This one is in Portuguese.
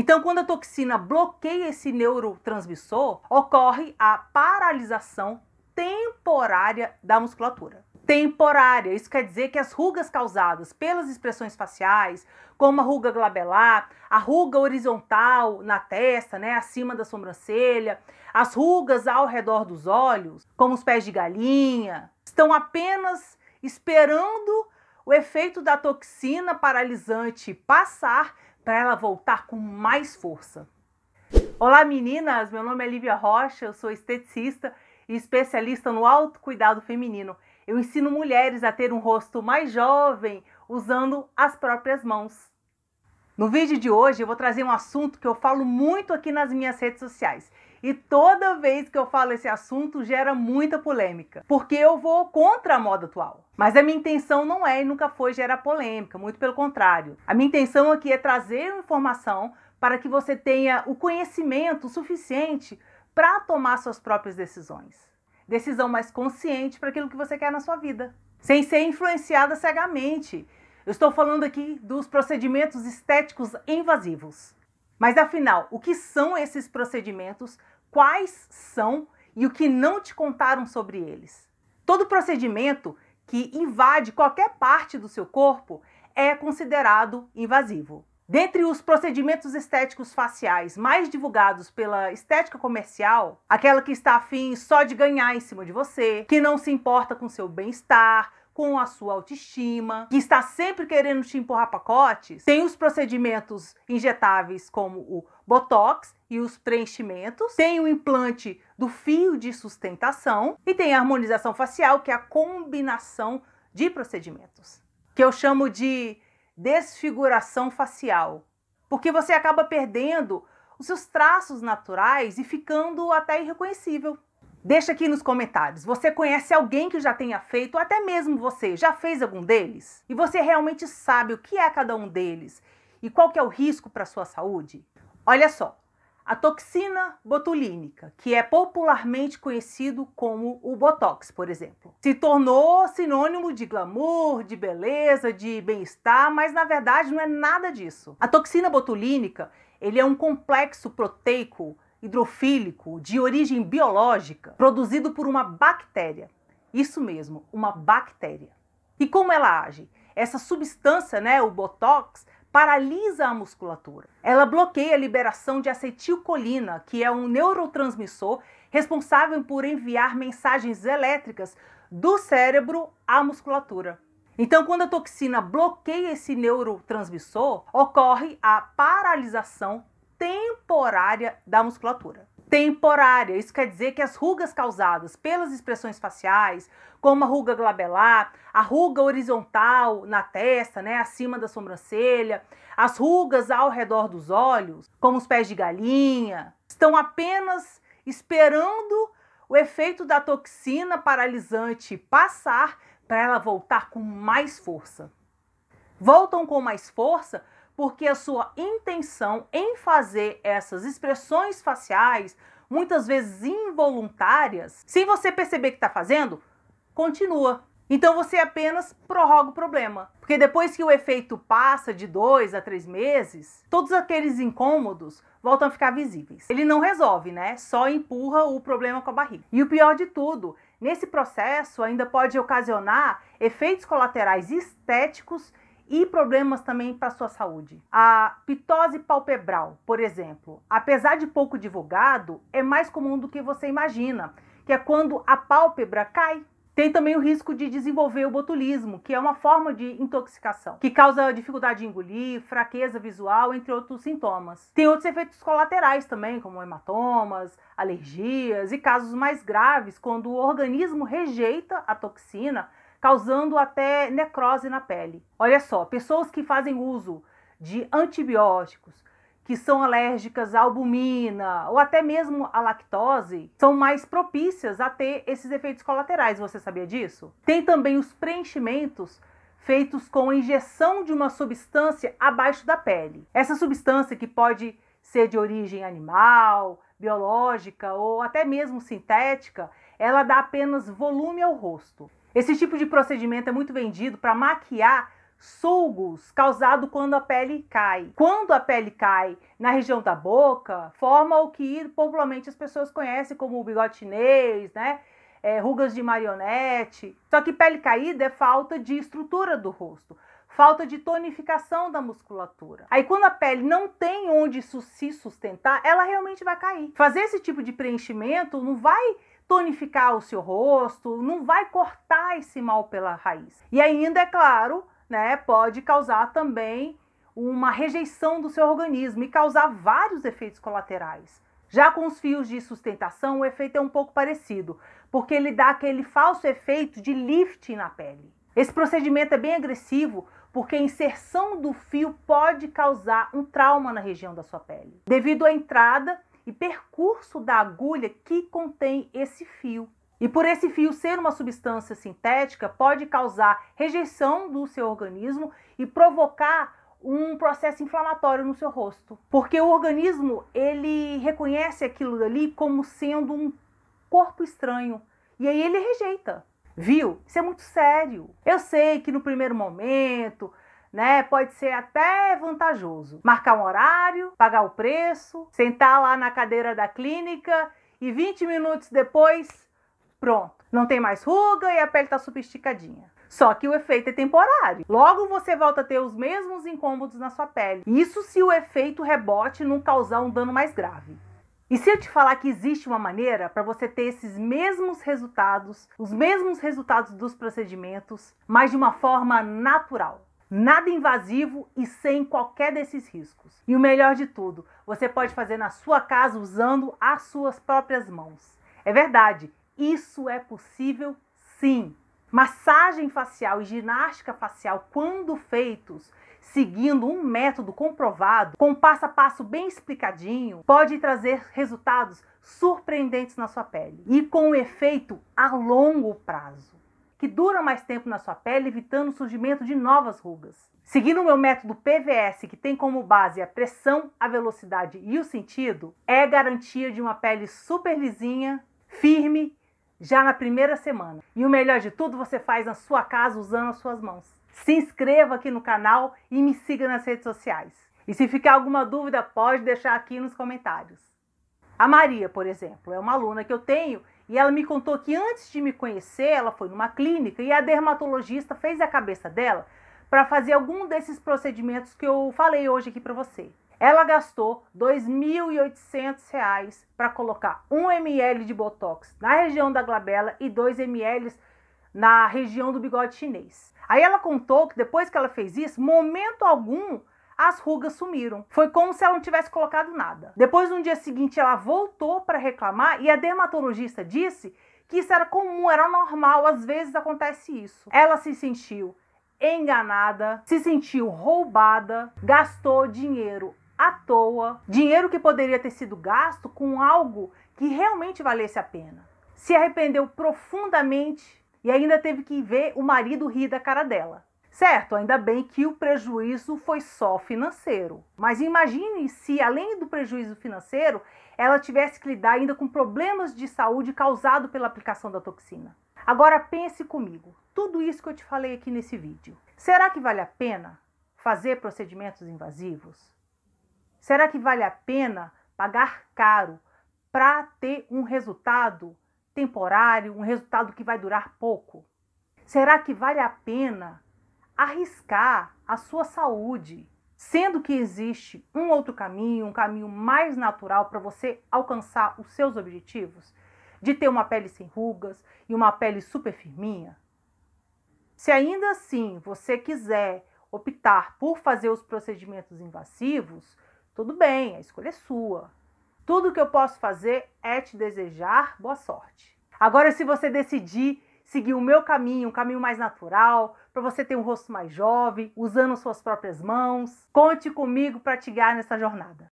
Então, quando a toxina bloqueia esse neurotransmissor, ocorre a paralisação temporária da musculatura. Temporária, isso quer dizer que as rugas causadas pelas expressões faciais, como a ruga glabelar, a ruga horizontal na testa, né, acima da sobrancelha, as rugas ao redor dos olhos, como os pés de galinha, estão apenas esperando o efeito da toxina paralisante passar para ela voltar com mais força. Olá meninas, meu nome é Lívia Rocha, eu sou esteticista e especialista no autocuidado feminino. Eu ensino mulheres a ter um rosto mais jovem usando as próprias mãos. No vídeo de hoje eu vou trazer um assunto que eu falo muito aqui nas minhas redes sociais e toda vez que eu falo esse assunto, gera muita polêmica, porque eu vou contra a moda atual. Mas a minha intenção não é e nunca foi gerar polêmica, muito pelo contrário. A minha intenção aqui é trazer informação para que você tenha o conhecimento suficiente para tomar suas próprias decisões. Decisão mais consciente para aquilo que você quer na sua vida, sem ser influenciada cegamente. Eu estou falando aqui dos procedimentos estéticos invasivos. Mas afinal, o que são esses procedimentos quais são e o que não te contaram sobre eles. Todo procedimento que invade qualquer parte do seu corpo é considerado invasivo. Dentre os procedimentos estéticos faciais mais divulgados pela estética comercial, aquela que está afim só de ganhar em cima de você, que não se importa com seu bem-estar, com a sua autoestima, que está sempre querendo te empurrar pacotes, tem os procedimentos injetáveis como o botox e os preenchimentos, tem o implante do fio de sustentação e tem a harmonização facial, que é a combinação de procedimentos, que eu chamo de desfiguração facial, porque você acaba perdendo os seus traços naturais e ficando até irreconhecível. Deixa aqui nos comentários, você conhece alguém que já tenha feito, ou até mesmo você, já fez algum deles? E você realmente sabe o que é cada um deles e qual que é o risco para sua saúde? Olha só, a toxina botulínica, que é popularmente conhecido como o Botox, por exemplo, se tornou sinônimo de glamour, de beleza, de bem-estar, mas na verdade não é nada disso. A toxina botulínica, ele é um complexo proteico hidrofílico de origem biológica produzido por uma bactéria. Isso mesmo, uma bactéria. E como ela age? Essa substância, né, o botox, paralisa a musculatura. Ela bloqueia a liberação de acetilcolina, que é um neurotransmissor responsável por enviar mensagens elétricas do cérebro à musculatura. Então, quando a toxina bloqueia esse neurotransmissor, ocorre a paralisação temporária da musculatura temporária. Isso quer dizer que as rugas causadas pelas expressões faciais, como a ruga glabelar, a ruga horizontal na testa, né, acima da sobrancelha, as rugas ao redor dos olhos, como os pés de galinha, estão apenas esperando o efeito da toxina paralisante passar para ela voltar com mais força. Voltam com mais força porque a sua intenção em fazer essas expressões faciais, muitas vezes involuntárias, sem você perceber que está fazendo, continua. Então você apenas prorroga o problema. Porque depois que o efeito passa de dois a três meses, todos aqueles incômodos voltam a ficar visíveis. Ele não resolve, né? Só empurra o problema com a barriga. E o pior de tudo, nesse processo ainda pode ocasionar efeitos colaterais estéticos e problemas também para sua saúde. A pitose palpebral, por exemplo, apesar de pouco divulgado, é mais comum do que você imagina, que é quando a pálpebra cai. Tem também o risco de desenvolver o botulismo, que é uma forma de intoxicação, que causa dificuldade de engolir, fraqueza visual, entre outros sintomas. Tem outros efeitos colaterais também, como hematomas, alergias e casos mais graves, quando o organismo rejeita a toxina causando até necrose na pele. Olha só, pessoas que fazem uso de antibióticos, que são alérgicas à albumina ou até mesmo à lactose, são mais propícias a ter esses efeitos colaterais. Você sabia disso? Tem também os preenchimentos feitos com a injeção de uma substância abaixo da pele. Essa substância que pode ser de origem animal, biológica ou até mesmo sintética, ela dá apenas volume ao rosto. Esse tipo de procedimento é muito vendido para maquiar sulgos causados quando a pele cai. Quando a pele cai na região da boca, forma o que popularmente as pessoas conhecem como bigode chinês, né? É, rugas de marionete. Só que pele caída é falta de estrutura do rosto, falta de tonificação da musculatura. Aí quando a pele não tem onde se sustentar, ela realmente vai cair. Fazer esse tipo de preenchimento não vai tonificar o seu rosto, não vai cortar esse mal pela raiz. E ainda, é claro, né, pode causar também uma rejeição do seu organismo e causar vários efeitos colaterais. Já com os fios de sustentação, o efeito é um pouco parecido, porque ele dá aquele falso efeito de lifting na pele. Esse procedimento é bem agressivo, porque a inserção do fio pode causar um trauma na região da sua pele, devido à entrada e percurso da agulha que contém esse fio. E por esse fio ser uma substância sintética, pode causar rejeição do seu organismo e provocar um processo inflamatório no seu rosto, porque o organismo ele reconhece aquilo dali como sendo um corpo estranho e aí ele rejeita. Viu? Isso é muito sério. Eu sei que no primeiro momento né? Pode ser até vantajoso. Marcar um horário, pagar o preço, sentar lá na cadeira da clínica e 20 minutos depois, pronto. Não tem mais ruga e a pele está sofisticadinha. Só que o efeito é temporário. Logo você volta a ter os mesmos incômodos na sua pele. Isso se o efeito rebote não causar um dano mais grave. E se eu te falar que existe uma maneira para você ter esses mesmos resultados, os mesmos resultados dos procedimentos, mas de uma forma natural? nada invasivo e sem qualquer desses riscos. E o melhor de tudo, você pode fazer na sua casa usando as suas próprias mãos. É verdade, isso é possível sim. Massagem facial e ginástica facial, quando feitos seguindo um método comprovado, com passo a passo bem explicadinho, pode trazer resultados surpreendentes na sua pele e com um efeito a longo prazo que dura mais tempo na sua pele, evitando o surgimento de novas rugas. Seguindo o meu método PVS, que tem como base a pressão, a velocidade e o sentido, é garantia de uma pele super lisinha, firme, já na primeira semana. E o melhor de tudo, você faz na sua casa usando as suas mãos. Se inscreva aqui no canal e me siga nas redes sociais. E se ficar alguma dúvida, pode deixar aqui nos comentários. A Maria, por exemplo, é uma aluna que eu tenho e ela me contou que antes de me conhecer, ela foi numa clínica e a dermatologista fez a cabeça dela para fazer algum desses procedimentos que eu falei hoje aqui para você. Ela gastou R$ 2.800 para colocar 1 ml de botox na região da glabela e 2 ml na região do bigode chinês. Aí ela contou que depois que ela fez isso, momento algum as rugas sumiram. Foi como se ela não tivesse colocado nada. Depois, no dia seguinte, ela voltou para reclamar e a dermatologista disse que isso era comum, era normal, às vezes acontece isso. Ela se sentiu enganada, se sentiu roubada, gastou dinheiro à toa, dinheiro que poderia ter sido gasto com algo que realmente valesse a pena. Se arrependeu profundamente e ainda teve que ver o marido rir da cara dela. Certo, ainda bem que o prejuízo foi só financeiro. Mas imagine se, além do prejuízo financeiro, ela tivesse que lidar ainda com problemas de saúde causados pela aplicação da toxina. Agora pense comigo, tudo isso que eu te falei aqui nesse vídeo. Será que vale a pena fazer procedimentos invasivos? Será que vale a pena pagar caro para ter um resultado temporário, um resultado que vai durar pouco? Será que vale a pena arriscar a sua saúde, sendo que existe um outro caminho, um caminho mais natural para você alcançar os seus objetivos, de ter uma pele sem rugas e uma pele super firminha? Se ainda assim você quiser optar por fazer os procedimentos invasivos, tudo bem, a escolha é sua. Tudo que eu posso fazer é te desejar boa sorte. Agora, se você decidir seguir o meu caminho, um caminho mais natural, para você ter um rosto mais jovem, usando suas próprias mãos. Conte comigo para te guiar nessa jornada.